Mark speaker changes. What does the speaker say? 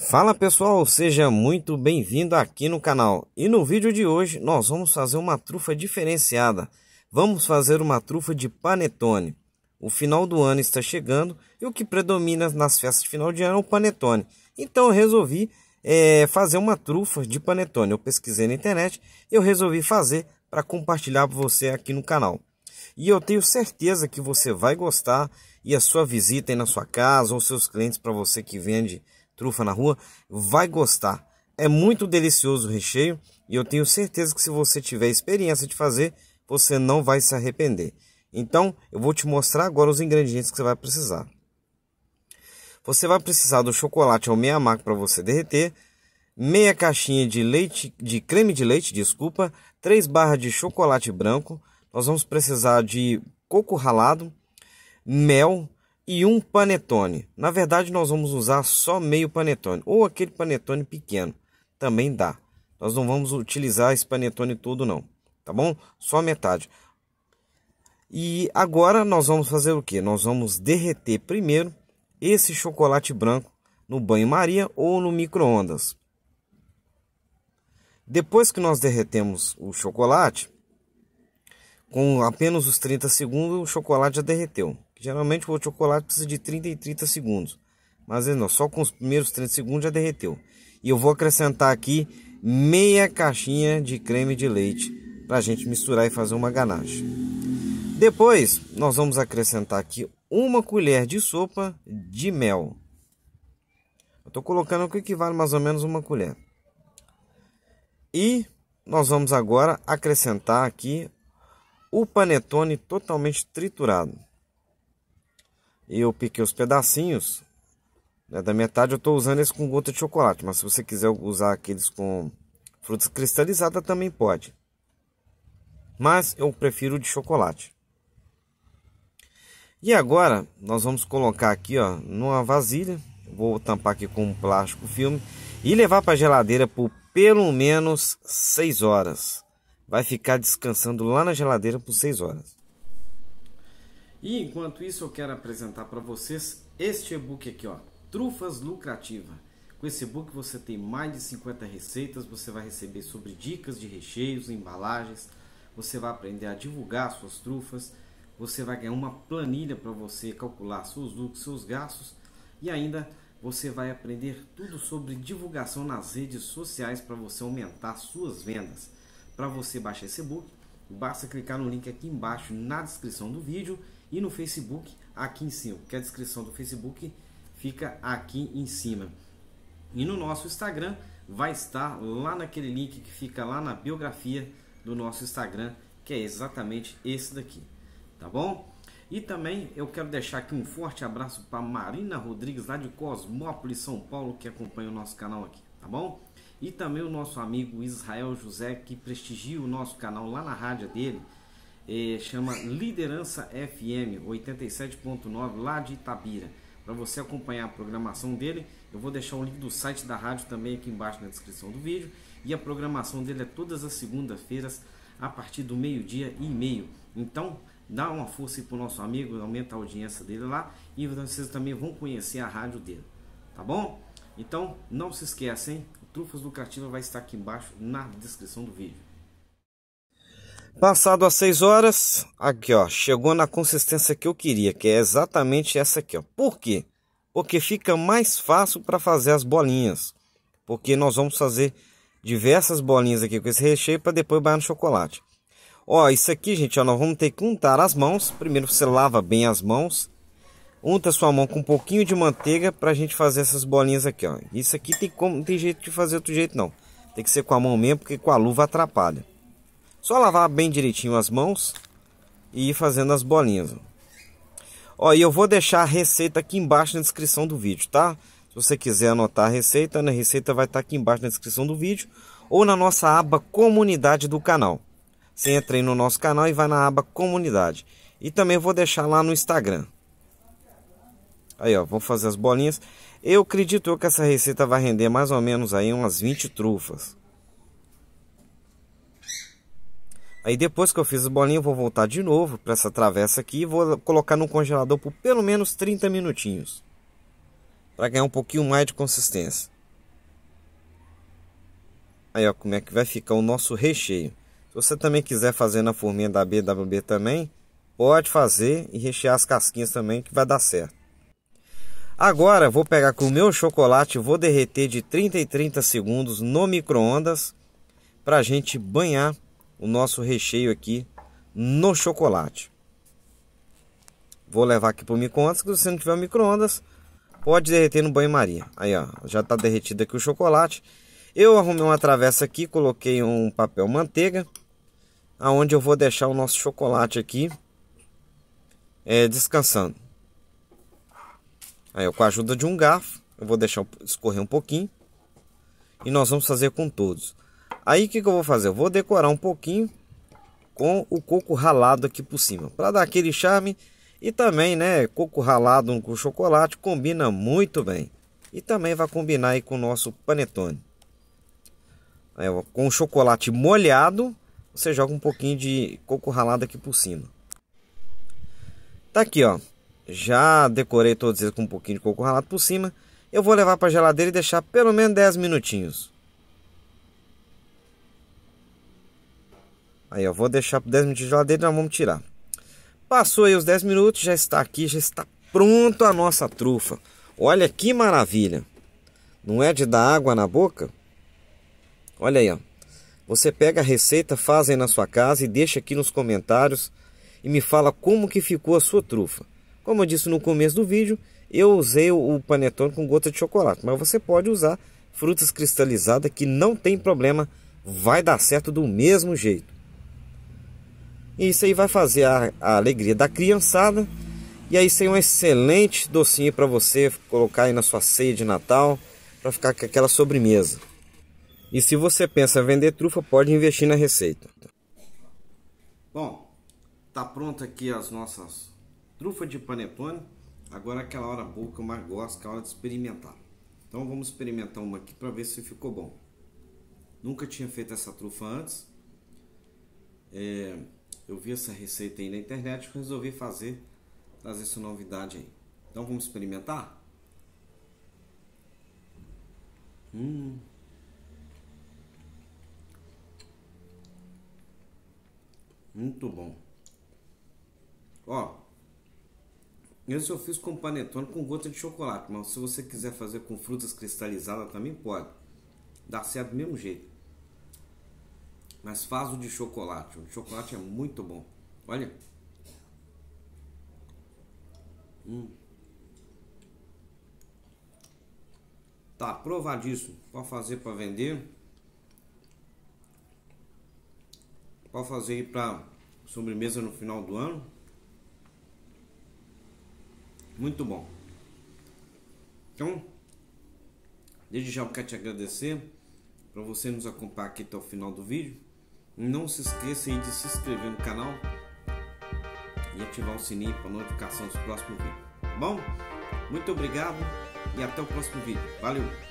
Speaker 1: Fala pessoal, seja muito bem-vindo aqui no canal. E no vídeo de hoje nós vamos fazer uma trufa diferenciada. Vamos fazer uma trufa de panetone. O final do ano está chegando e o que predomina nas festas de final de ano é o panetone. Então eu resolvi é, fazer uma trufa de panetone. Eu pesquisei na internet e eu resolvi fazer para compartilhar para você aqui no canal. E eu tenho certeza que você vai gostar e a sua visita aí na sua casa ou seus clientes para você que vende trufa na rua, vai gostar. É muito delicioso o recheio e eu tenho certeza que se você tiver experiência de fazer, você não vai se arrepender. Então, eu vou te mostrar agora os ingredientes que você vai precisar. Você vai precisar do chocolate ao meia maca para você derreter, meia caixinha de leite, de creme de leite, desculpa, três barras de chocolate branco. Nós vamos precisar de coco ralado, mel, e um panetone. Na verdade, nós vamos usar só meio panetone ou aquele panetone pequeno, também dá. Nós não vamos utilizar esse panetone todo não, tá bom? Só metade. E agora nós vamos fazer o que? Nós vamos derreter primeiro esse chocolate branco no banho-maria ou no micro-ondas. Depois que nós derretemos o chocolate, com apenas os 30 segundos o chocolate já derreteu. Geralmente o chocolate precisa de 30 e 30 segundos. Mas é, não, só com os primeiros 30 segundos já derreteu. E eu vou acrescentar aqui meia caixinha de creme de leite para a gente misturar e fazer uma ganache. Depois, nós vamos acrescentar aqui uma colher de sopa de mel. Eu estou colocando o que equivale mais ou menos uma colher. E nós vamos agora acrescentar aqui o panetone totalmente triturado e eu piquei os pedacinhos, né, da metade eu estou usando esse com gota de chocolate, mas se você quiser usar aqueles com frutas cristalizadas também pode. Mas eu prefiro de chocolate. E agora nós vamos colocar aqui ó, numa vasilha, vou tampar aqui com um plástico filme e levar para a geladeira por pelo menos 6 horas. Vai ficar descansando lá na geladeira por 6 horas. E enquanto isso, eu quero apresentar para vocês este e-book aqui, ó, Trufas Lucrativa. Com esse e-book você tem mais de 50 receitas, você vai receber sobre dicas de recheios, embalagens, você vai aprender a divulgar suas trufas, você vai ganhar uma planilha para você calcular seus lucros, seus gastos e ainda você vai aprender tudo sobre divulgação nas redes sociais para você aumentar suas vendas. Para você baixar esse e-book, basta clicar no link aqui embaixo na descrição do vídeo e no Facebook aqui em cima, porque a descrição do Facebook fica aqui em cima. E no nosso Instagram vai estar lá naquele link que fica lá na biografia do nosso Instagram, que é exatamente esse daqui, tá bom? E também eu quero deixar aqui um forte abraço para Marina Rodrigues lá de Cosmópolis, São Paulo, que acompanha o nosso canal aqui, tá bom? E também o nosso amigo Israel José, que prestigia o nosso canal lá na rádio dele, eh, chama Liderança FM 87.9 lá de Itabira. Para você acompanhar a programação dele, eu vou deixar o link do site da rádio também aqui embaixo na descrição do vídeo. E a programação dele é todas as segundas-feiras a partir do meio-dia e meio. Então, dá uma força para o nosso amigo, aumenta a audiência dele lá e vocês também vão conhecer a rádio dele, tá bom? Então, não se esquecem hein? O Trufas vai estar aqui embaixo na descrição do vídeo. Passado as 6 horas, aqui ó, chegou na consistência que eu queria, que é exatamente essa aqui ó. Por quê? Porque fica mais fácil para fazer as bolinhas. Porque nós vamos fazer diversas bolinhas aqui com esse recheio para depois bater no chocolate. Ó, isso aqui, gente, ó, nós vamos ter que untar as mãos. Primeiro você lava bem as mãos. Unta sua mão com um pouquinho de manteiga para a gente fazer essas bolinhas aqui, ó. Isso aqui tem como, não tem jeito de fazer outro jeito não. Tem que ser com a mão mesmo, porque com a luva atrapalha. Só lavar bem direitinho as mãos e ir fazendo as bolinhas. Ó, e eu vou deixar a receita aqui embaixo na descrição do vídeo, tá? Se você quiser anotar a receita, a receita vai estar tá aqui embaixo na descrição do vídeo ou na nossa aba comunidade do canal. Você entra aí no nosso canal e vai na aba comunidade. E também vou deixar lá no Instagram. Aí, ó, vou fazer as bolinhas. Eu acredito que essa receita vai render mais ou menos aí umas 20 trufas. Aí depois que eu fiz o bolinho, vou voltar de novo para essa travessa aqui e vou colocar no congelador por pelo menos 30 minutinhos. Para ganhar um pouquinho mais de consistência. Aí ó, como é que vai ficar o nosso recheio. Se você também quiser fazer na forminha da BWB também, pode fazer e rechear as casquinhas também que vai dar certo. Agora vou pegar com o meu chocolate, vou derreter de 30 e 30 segundos no micro-ondas para a gente banhar o nosso recheio aqui no chocolate. Vou levar aqui para o micro-ondas, se você não tiver micro-ondas, pode derreter no banho-maria. Aí, ó, já está derretido aqui o chocolate. Eu arrumei uma travessa aqui, coloquei um papel manteiga, aonde eu vou deixar o nosso chocolate aqui é, descansando. Aí, ó, com a ajuda de um garfo, eu vou deixar escorrer um pouquinho. E nós vamos fazer com todos. Aí o que, que eu vou fazer? Eu vou decorar um pouquinho com o coco ralado aqui por cima, para dar aquele charme. E também, né, coco ralado com chocolate combina muito bem. E também vai combinar aí com o nosso panetone. Aí, com o chocolate molhado, você joga um pouquinho de coco ralado aqui por cima. Tá aqui, ó. Já decorei todos eles com um pouquinho de coco ralado por cima. Eu vou levar para a geladeira e deixar pelo menos 10 minutinhos. Aí, ó, vou deixar por 10 minutos de geladeira e nós vamos tirar. Passou aí os 10 minutos, já está aqui, já está pronto a nossa trufa. Olha que maravilha. Não é de dar água na boca? Olha aí, ó. Você pega a receita, faz aí na sua casa e deixa aqui nos comentários e me fala como que ficou a sua trufa. Como eu disse no começo do vídeo, eu usei o panetone com gota de chocolate, mas você pode usar frutas cristalizadas que não tem problema, vai dar certo do mesmo jeito. E isso aí vai fazer a, a alegria da criançada. E aí isso aí é um excelente docinho para você colocar aí na sua ceia de Natal, para ficar com aquela sobremesa. E se você pensa em vender trufa, pode investir na receita. Bom, tá pronta aqui as nossas trufas de panetone. Agora é aquela hora boa que eu mais gosto, que é a hora de experimentar. Então vamos experimentar uma aqui para ver se ficou bom. Nunca tinha feito essa trufa antes. É... Eu vi essa receita aí na internet e resolvi fazer, trazer essa novidade aí. Então vamos experimentar? Hum. Muito bom. Ó, esse eu fiz com panetone com gota de chocolate, mas se você quiser fazer com frutas cristalizadas também pode. Dá certo do mesmo jeito. Mas faz o de chocolate. O de chocolate é muito bom. Olha. Hum. Tá provadíssimo. Pode fazer para vender. Pode fazer aí para sobremesa no final do ano. Muito bom. Então, desde já eu quero te agradecer para você nos acompanhar aqui até o final do vídeo. Não se esqueça de se inscrever no canal e ativar o sininho para notificação dos próximos vídeos. Tá bom? Muito obrigado e até o próximo vídeo. Valeu!